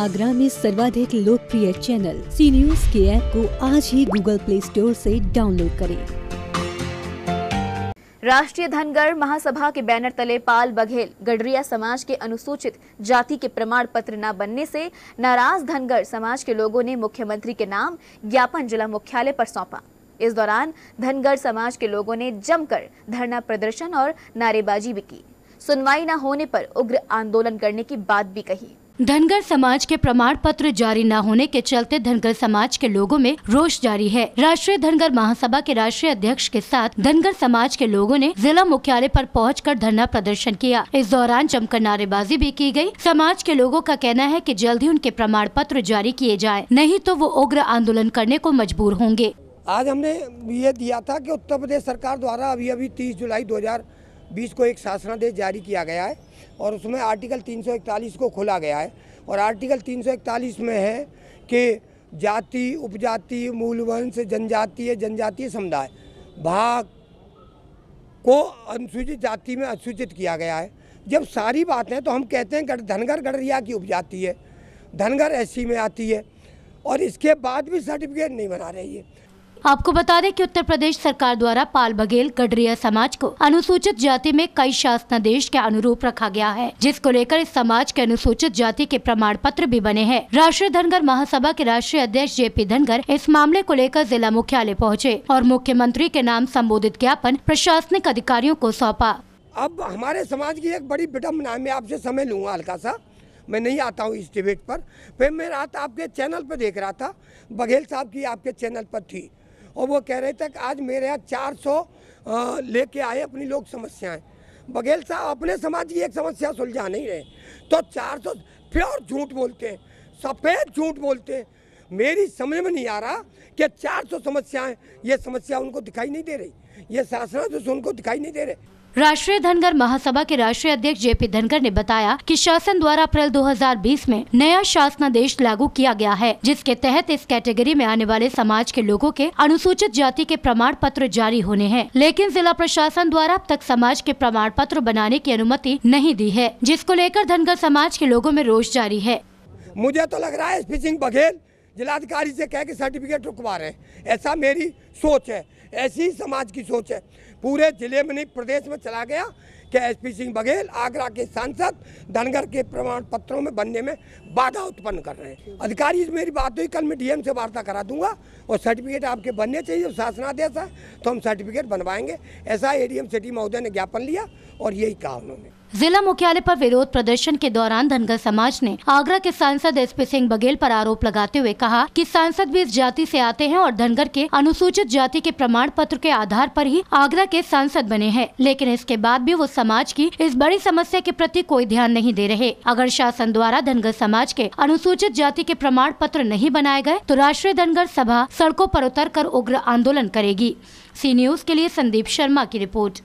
आगरा में सर्वाधिक लोकप्रिय चैनल सी न्यूज के ऐप को आज ही गूगल प्ले स्टोर से डाउनलोड करें राष्ट्रीय धनगर महासभा के बैनर तले पाल बघेल गडरिया समाज के अनुसूचित जाति के प्रमाण पत्र न बनने से नाराज धनगर समाज के लोगों ने मुख्यमंत्री के नाम ज्ञापन जिला मुख्यालय पर सौंपा इस दौरान धनगर समाज के लोगों ने जमकर धरना प्रदर्शन और नारेबाजी भी की सुनवाई न होने पर उग्र आंदोलन करने की बात भी कही धनगर समाज के प्रमाण पत्र जारी न होने के चलते धनगर समाज के लोगों में रोष जारी है राष्ट्रीय धनगर महासभा के राष्ट्रीय अध्यक्ष के साथ धनगर समाज के लोगों ने जिला मुख्यालय पर पहुंचकर धरना प्रदर्शन किया इस दौरान जमकर नारेबाजी भी की गई। समाज के लोगों का कहना है कि जल्द ही उनके प्रमाण पत्र जारी किए जाए नहीं तो वो उग्र आंदोलन करने को मजबूर होंगे आज हमने ये दिया था की उत्तर प्रदेश सरकार द्वारा अभी अभी तीस जुलाई दो बीस को एक शासनादेश जारी किया गया है और उसमें आर्टिकल 341 को खोला गया है और आर्टिकल 341 में है कि जाति उपजाति मूलवंश जनजातीय जनजातीय समुदाय भाग को अनुसूचित जाति में अनुसूचित किया गया है जब सारी बातें तो हम कहते हैं धनगर गढ़रिया की उपजाति है धनगर एससी में आती है और इसके बाद भी सर्टिफिकेट नहीं बना रही है आपको बता दें कि उत्तर प्रदेश सरकार द्वारा पाल बघेल गडरिया समाज को अनुसूचित जाति में कई शासनादेश के अनुरूप रखा गया है जिसको लेकर इस समाज के अनुसूचित जाति के प्रमाण पत्र भी बने हैं राष्ट्रीय धनगर महासभा के राष्ट्रीय अध्यक्ष जे पी धनगर इस मामले को लेकर जिला मुख्यालय पहुँचे और मुख्यमंत्री के नाम संबोधित ज्ञापन प्रशासनिक अधिकारियों को सौंपा अब हमारे समाज की एक बड़ी विडम्बना है आपसे समय लूँगा हल्का सा मैं नहीं आता हूँ इस डिबेट पर फिर मैं रात आपके चैनल पर देख रहा था बघेल साहब की आपके चैनल पर थी और वो कह रहे थे कि आज मेरे यहाँ चार सौ लेके आए अपनी लोग समस्याएं बघेल साहब अपने समाज की एक समस्या सुलझा नहीं रहे तो चार सौ प्योर झूठ बोलते हैं सफ़ेद झूठ बोलते हैं मेरी समझ में नहीं आ रहा कि 400 समस्याएं ये समस्या उनको दिखाई नहीं दे रही ये शासना तो उनको दिखाई नहीं दे रहे राष्ट्रीय धनगर महासभा के राष्ट्रीय अध्यक्ष जेपी धनगर ने बताया कि शासन द्वारा अप्रैल 2020 में नया शासनादेश लागू किया गया है जिसके तहत इस कैटेगरी में आने वाले समाज के लोगों के अनुसूचित जाति के प्रमाण पत्र जारी होने हैं लेकिन जिला प्रशासन द्वारा अब तक समाज के प्रमाण पत्र बनाने की अनुमति नहीं दी है जिसको लेकर धनगर समाज के लोगो में रोष जारी है मुझे तो लग रहा है बघेल जिलाधिकारी से कह के सर्टिफिकेट रुकवा रहे हैं ऐसा मेरी सोच है ऐसी समाज की सोच है पूरे जिले में नहीं प्रदेश में चला गया कि एसपी सिंह बघेल आगरा के सांसद धनगर के प्रमाण पत्रों में बनने में बाधा उत्पन्न कर रहे हैं अधिकारी मेरी बात हुई कल मैं डीएम से वार्ता करा दूंगा और सर्टिफिकेट आपके बनने चाहिए और शासनादेश है तो हम सर्टिफिकेट बनवाएंगे ऐसा एम सिटी महोदय ने ज्ञापन लिया और यही कहा उन्होंने जिला मुख्यालय पर विरोध प्रदर्शन के दौरान धनगर समाज ने आगरा के सांसद एस पी सिंह बघेल पर आरोप लगाते हुए कहा कि सांसद भी इस जाति से आते हैं और धनगर के अनुसूचित जाति के प्रमाण पत्र के आधार पर ही आगरा के सांसद बने हैं लेकिन इसके बाद भी वो समाज की इस बड़ी समस्या के प्रति कोई ध्यान नहीं दे रहे अगर शासन द्वारा धनगर समाज के अनुसूचित जाति के प्रमाण पत्र नहीं बनाए गए तो राष्ट्रीय धनगर सभा सड़कों आरोप उतर कर उग्र आंदोलन करेगी सी न्यूज के लिए संदीप शर्मा की रिपोर्ट